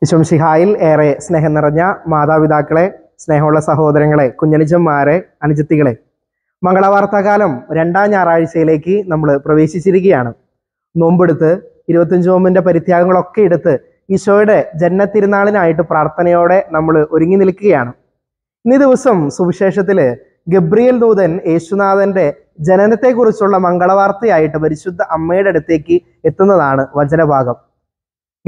വിശ്വംശിഹായിൽ ഏറെ സ്നേഹം നിറഞ്ഞ മാതാപിതാക്കളെ സ്നേഹമുള്ള സഹോദരങ്ങളെ കുഞ്ഞനിജന്മാരെ അനുജത്തികളെ മംഗളവാർത്താകാലം രണ്ടാം ഞായറാഴ്ചയിലേക്ക് നമ്മൾ പ്രവേശിച്ചിരിക്കുകയാണ് നോമ്പെടുത്ത് ഇരുപത്തഞ്ച് നോമ്പിൻ്റെ പരിത്യാഗങ്ങളൊക്കെ എടുത്ത് ഈശോയുടെ ജന്മത്തിരുന്നാളിനായിട്ട് പ്രാർത്ഥനയോടെ നമ്മൾ ഒരുങ്ങി നിൽക്കുകയാണ് ഇന്നീ ദിവസം സുവിശേഷത്തിൽ ഗബ്രിയൽ ദൂതൻ യേശുനാഥൻ്റെ ജനനത്തെക്കുറിച്ചുള്ള മംഗളവാർത്തയായിട്ട് പരിശുദ്ധ അമ്മയുടെ അടുത്തേക്ക് എത്തുന്നതാണ് വചനഭാഗം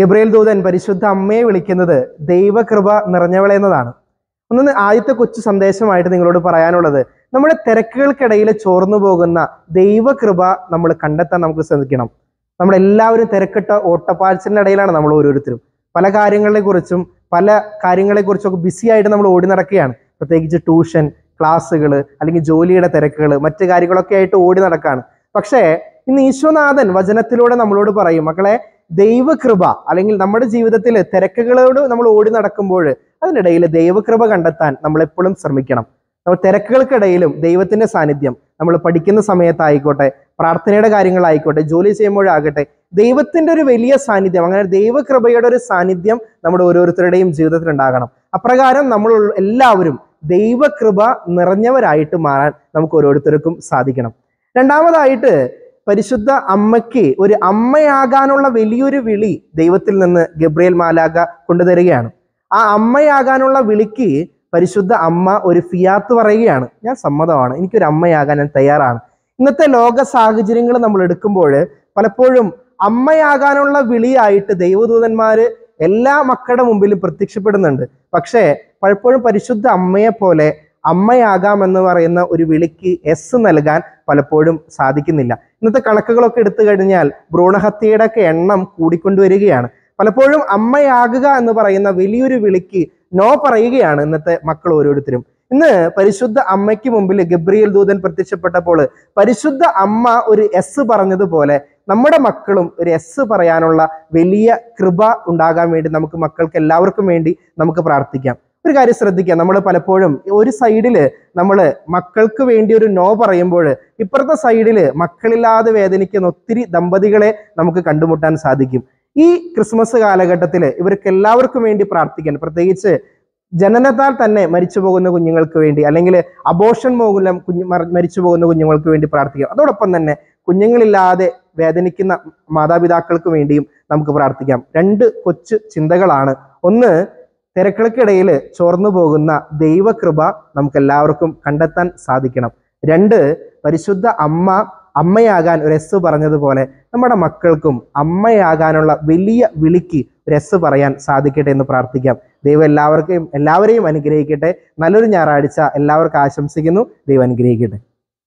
ഗബ്രിയേൽ ദൂതൻ പരിശുദ്ധ അമ്മയെ വിളിക്കുന്നത് ദൈവകൃപ നിറഞ്ഞവളെ എന്നതാണ് ഒന്ന് ആദ്യത്തെ കൊച്ചു സന്ദേശമായിട്ട് നിങ്ങളോട് പറയാനുള്ളത് നമ്മുടെ തിരക്കുകൾക്കിടയിൽ ചോർന്നു പോകുന്ന ദൈവകൃപ നമ്മൾ കണ്ടെത്താൻ നമുക്ക് ശ്രമിക്കണം നമ്മളെല്ലാവരും തിരക്കിട്ട ഓട്ടപ്പാച്ചിലിൻ്റെ ഇടയിലാണ് നമ്മൾ ഓരോരുത്തരും പല കാര്യങ്ങളെക്കുറിച്ചും പല കാര്യങ്ങളെക്കുറിച്ചൊക്കെ ബിസി ആയിട്ട് നമ്മൾ ഓടി നടക്കുകയാണ് പ്രത്യേകിച്ച് ട്യൂഷൻ ക്ലാസ്സുകൾ അല്ലെങ്കിൽ ജോലിയുടെ തിരക്കുകൾ മറ്റു കാര്യങ്ങളൊക്കെ ആയിട്ട് ഓടി നടക്കുകയാണ് പക്ഷേ ഇന്ന് ഈശ്വനാഥൻ വചനത്തിലൂടെ നമ്മളോട് പറയും മക്കളെ ദൈവകൃപ അല്ലെങ്കിൽ നമ്മുടെ ജീവിതത്തിൽ തിരക്കുകളോട് നമ്മൾ ഓടി നടക്കുമ്പോൾ അതിനിടയിൽ ദൈവകൃപ കണ്ടെത്താൻ നമ്മൾ എപ്പോഴും ശ്രമിക്കണം നമ്മൾ തിരക്കുകൾക്കിടയിലും ദൈവത്തിന്റെ സാന്നിധ്യം നമ്മൾ പഠിക്കുന്ന സമയത്തായിക്കോട്ടെ പ്രാർത്ഥനയുടെ കാര്യങ്ങളായിക്കോട്ടെ ജോലി ചെയ്യുമ്പോഴാകട്ടെ ദൈവത്തിന്റെ ഒരു വലിയ സാന്നിധ്യം അങ്ങനെ ദൈവകൃപയുടെ ഒരു സാന്നിധ്യം നമ്മുടെ ഓരോരുത്തരുടെയും ജീവിതത്തിൽ ഉണ്ടാകണം അപ്രകാരം നമ്മൾ എല്ലാവരും ദൈവകൃപ നിറഞ്ഞവരായിട്ട് മാറാൻ നമുക്ക് ഓരോരുത്തർക്കും സാധിക്കണം രണ്ടാമതായിട്ട് പരിശുദ്ധ അമ്മയ്ക്ക് ഒരു അമ്മയാകാനുള്ള വലിയൊരു വിളി ദൈവത്തിൽ നിന്ന് ഗബ്രിയേൽ മാലാക കൊണ്ടുതരികയാണ് ആ അമ്മയാകാനുള്ള വിളിക്ക് പരിശുദ്ധ അമ്മ ഒരു ഫിയാത്ത് പറയുകയാണ് ഞാൻ സമ്മതമാണ് എനിക്കൊരു അമ്മയാകാൻ ഞാൻ തയ്യാറാണ് ഇന്നത്തെ ലോക സാഹചര്യങ്ങൾ നമ്മൾ എടുക്കുമ്പോൾ പലപ്പോഴും അമ്മയാകാനുള്ള വിളിയായിട്ട് ദൈവദൂതന്മാര് എല്ലാ മക്കളുടെ മുമ്പിലും പ്രത്യക്ഷപ്പെടുന്നുണ്ട് പക്ഷേ പലപ്പോഴും പരിശുദ്ധ അമ്മയെ പോലെ എന്ന് പറയുന്ന ഒരു വിളിക്ക് എസ് നൽകാൻ പലപ്പോഴും സാധിക്കുന്നില്ല ഇന്നത്തെ കണക്കുകളൊക്കെ എടുത്തു കഴിഞ്ഞാൽ ഭ്രൂണഹത്യയുടെ ഒക്കെ എണ്ണം കൂടിക്കൊണ്ടുവരികയാണ് പലപ്പോഴും അമ്മയാകുക എന്ന് പറയുന്ന വലിയൊരു വിളിക്ക് നോ പറയുകയാണ് ഇന്നത്തെ മക്കൾ ഓരോരുത്തരും ഇന്ന് പരിശുദ്ധ അമ്മയ്ക്ക് മുമ്പിൽ ഗബ്രിയൽ ദൂതൻ പ്രത്യക്ഷപ്പെട്ടപ്പോൾ പരിശുദ്ധ അമ്മ ഒരു എസ് പറഞ്ഞതുപോലെ നമ്മുടെ മക്കളും ഒരു എസ് പറയാനുള്ള വലിയ കൃപ ഉണ്ടാകാൻ വേണ്ടി നമുക്ക് മക്കൾക്ക് എല്ലാവർക്കും വേണ്ടി നമുക്ക് പ്രാർത്ഥിക്കാം ഒരു കാര്യം ശ്രദ്ധിക്കുക നമ്മൾ പലപ്പോഴും ഒരു സൈഡിൽ നമ്മൾ മക്കൾക്ക് വേണ്ടി ഒരു നോ പറയുമ്പോൾ ഇപ്പുറത്തെ സൈഡിൽ മക്കളില്ലാതെ വേദനിക്കുന്ന ഒത്തിരി ദമ്പതികളെ നമുക്ക് കണ്ടുമുട്ടാൻ സാധിക്കും ഈ ക്രിസ്മസ് കാലഘട്ടത്തിൽ ഇവർക്ക് എല്ലാവർക്കും വേണ്ടി പ്രാർത്ഥിക്കാൻ പ്രത്യേകിച്ച് ജനനത്താൽ തന്നെ മരിച്ചു പോകുന്ന കുഞ്ഞുങ്ങൾക്ക് വേണ്ടി അല്ലെങ്കിൽ അബോഷൻ മൂലം കുഞ്ഞു മരിച്ചു പോകുന്ന കുഞ്ഞുങ്ങൾക്ക് വേണ്ടി പ്രാർത്ഥിക്കാം അതോടൊപ്പം തന്നെ കുഞ്ഞുങ്ങളില്ലാതെ വേദനിക്കുന്ന മാതാപിതാക്കൾക്ക് വേണ്ടിയും നമുക്ക് പ്രാർത്ഥിക്കാം രണ്ട് കൊച്ചു ചിന്തകളാണ് ഒന്ന് തിരക്കുകൾക്കിടയിൽ ചോർന്നു പോകുന്ന ദൈവകൃപ നമുക്ക് എല്ലാവർക്കും കണ്ടെത്താൻ സാധിക്കണം രണ്ട് പരിശുദ്ധ അമ്മ അമ്മയാകാൻ ഒരു എസ് പറഞ്ഞതുപോലെ നമ്മുടെ മക്കൾക്കും അമ്മയാകാനുള്ള വലിയ വിളിക്ക് ഒരു എസ് പറയാൻ സാധിക്കട്ടെ എന്ന് പ്രാർത്ഥിക്കാം ദൈവം എല്ലാവർക്കും എല്ലാവരെയും അനുഗ്രഹിക്കട്ടെ നല്ലൊരു ഞായറാഴ്ച എല്ലാവർക്കും ആശംസിക്കുന്നു ദൈവം അനുഗ്രഹിക്കട്ടെ